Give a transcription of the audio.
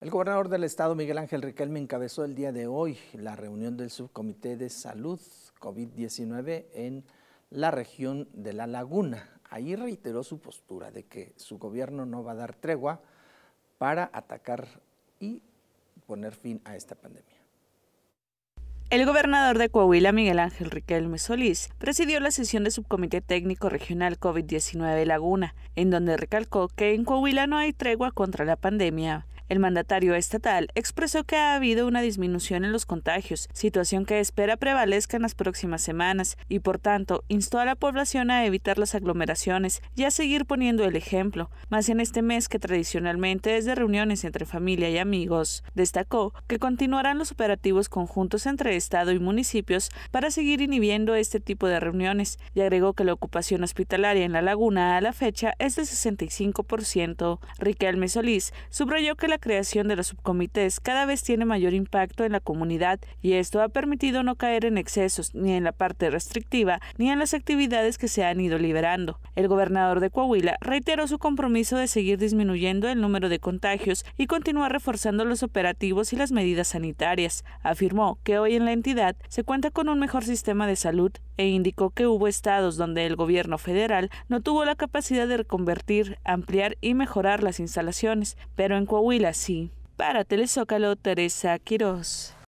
El gobernador del estado, Miguel Ángel Riquelme, encabezó el día de hoy la reunión del Subcomité de Salud COVID-19 en la región de La Laguna. Ahí reiteró su postura de que su gobierno no va a dar tregua para atacar y poner fin a esta pandemia. El gobernador de Coahuila, Miguel Ángel Riquelme Solís, presidió la sesión del Subcomité Técnico Regional COVID-19 Laguna, en donde recalcó que en Coahuila no hay tregua contra la pandemia. El mandatario estatal expresó que ha habido una disminución en los contagios, situación que espera prevalezca en las próximas semanas, y por tanto instó a la población a evitar las aglomeraciones y a seguir poniendo el ejemplo, más en este mes que tradicionalmente es de reuniones entre familia y amigos. Destacó que continuarán los operativos conjuntos entre Estado y municipios para seguir inhibiendo este tipo de reuniones, y agregó que la ocupación hospitalaria en la laguna a la fecha es del 65%. Riquelme Solís subrayó que la creación de los subcomités cada vez tiene mayor impacto en la comunidad y esto ha permitido no caer en excesos ni en la parte restrictiva ni en las actividades que se han ido liberando. El gobernador de Coahuila reiteró su compromiso de seguir disminuyendo el número de contagios y continuar reforzando los operativos y las medidas sanitarias. Afirmó que hoy en la entidad se cuenta con un mejor sistema de salud e indicó que hubo estados donde el gobierno federal no tuvo la capacidad de reconvertir, ampliar y mejorar las instalaciones, pero en Coahuila para Telezócalo, Teresa Quirós.